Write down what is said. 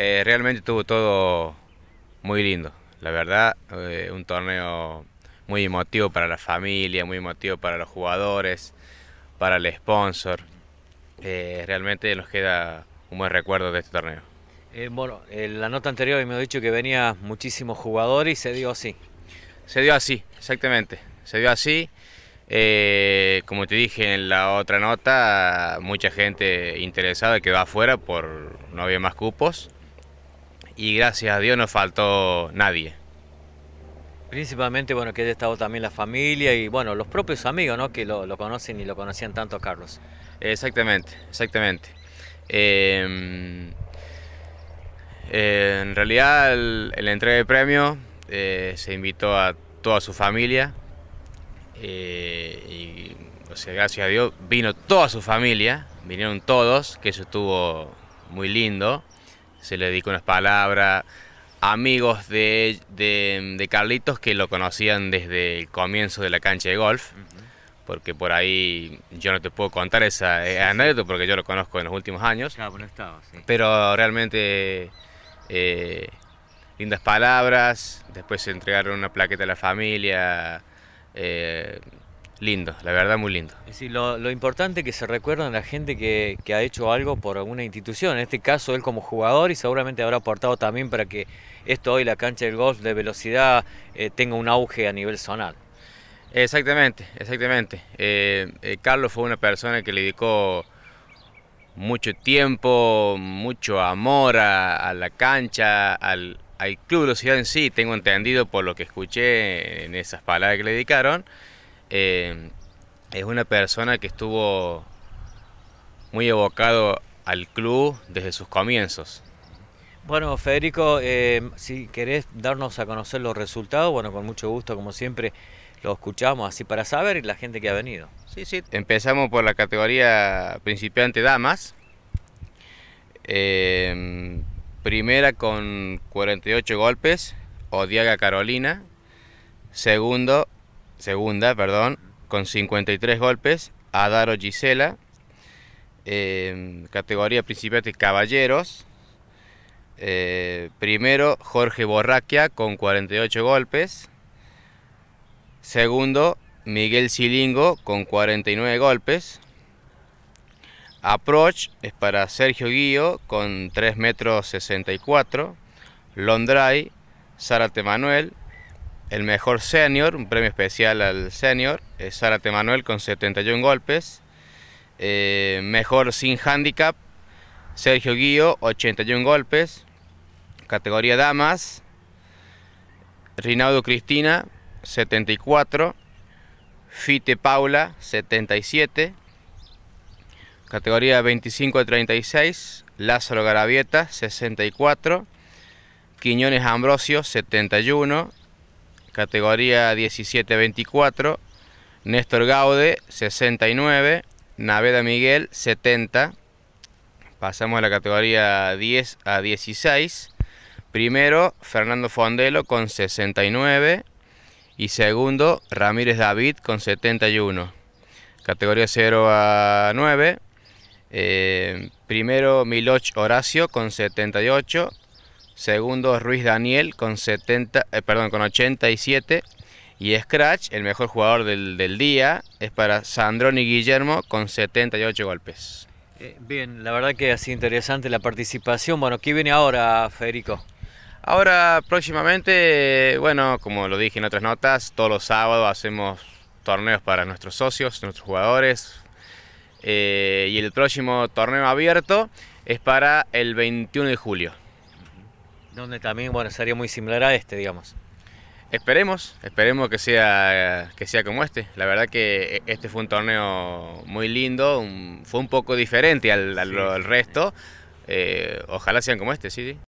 Eh, realmente tuvo todo muy lindo, la verdad, eh, un torneo muy emotivo para la familia, muy emotivo para los jugadores, para el sponsor. Eh, realmente nos queda un buen recuerdo de este torneo. bueno, en la nota anterior me ha dicho que venía muchísimos jugadores y se dio así. Se dio así, exactamente. Se dio así. como te dije en la otra nota, mucha gente interesada va afuera por no había más cupos y gracias a Dios no faltó nadie. Principalmente, bueno, que haya estado también la familia y, bueno, los propios amigos, ¿no? Que lo, conocen y lo conocían tanto Carlos. Exactamente, exactamente. Em, eh, en realidad, el, la entrega de premio eh, se invitó a toda su familia. Eh, y, o sea, gracias a Dios, vino toda su familia, vinieron todos, que eso estuvo muy lindo se le dedicó unas palabras. Amigos de, Carlitos que lo conocían desde el comienzo de la cancha de golf, porque por ahí yo no te puedo contar esa eh, anécdota porque yo lo conozco en los últimos años. Pero realmente eh, lindas palabras, después se entregaron una plaqueta a la familia. Eh, Lindo, la verdad muy lindo. lo, importante importante que se recuerden a la gente que, ha hecho algo por alguna institución, en este caso él como jugador y seguramente habrá aportado también para que esto hoy, la cancha del golf de velocidad, eh, tenga un auge a nivel zonal. Exactamente, exactamente. Eh, eh, Carlos fue una persona que le dedicó mucho tiempo, mucho amor a, la cancha, al, al club velocidad en sí, tengo entendido por lo que escuché en esas palabras que le dedicaron. Eh, es una persona que estuvo muy evocado al club desde sus comienzos. Bueno, Federico, eh, si querés darnos a conocer los resultados, bueno, con mucho gusto, como siempre, lo escuchamos así para saber y la gente que ha venido. Sí, sí. Empezamos por la categoría principiante damas. Eh, primera con 48 golpes, Odiaga Carolina. Segundo, segunda, perdón, con 53 golpes, Adaro Gisela, em, Categoría categoría principiante caballeros. Eh, primero, Jorge Borraquia con 48 golpes. Segundo, Miguel Cilingo con 49 golpes. Approach es para Sergio Guío con 3 metros 64. Londray, Zárate Manuel el mejor senior, un premio especial al senior, es Zárate Manuel con 71 golpes. Eh, mejor sin handicap, Sergio Guío, 81 golpes. Categoría damas, Rinaldo Cristina, 74. Fite Paula, 77. Categoría 25 36, Lázaro Garavieta, 64. Quiñones Ambrosio, 71 categoría 17-24, Néstor Gaude 69, Naveda Miguel 70, pasamos a la categoría 10 a 16, primero Fernando Fondelo con 69 y segundo Ramírez David con 71, categoría 0 a 9, eh, primero Miloch Horacio con 78, Segundo Ruiz Daniel con, 70, eh, perdón, con 87. Y Scratch, el mejor jugador del, día, es para Sandrón y Guillermo con 78 golpes. Eh, bien, la verdad que ha sido interesante la participación. Bueno, ¿qué viene ahora, Federico? Ahora, próximamente, bueno, como lo dije en otras notas, todos los sábados hacemos torneos para nuestros socios, nuestros jugadores. Eh, y el próximo torneo abierto es para el 21 de julio. Donde también, bueno, sería muy similar a este, digamos. Esperemos, esperemos que sea, que sea como este. La verdad que este fue un torneo muy lindo, fue un poco diferente al, resto. Eh, ojalá sean como este, sí, sí.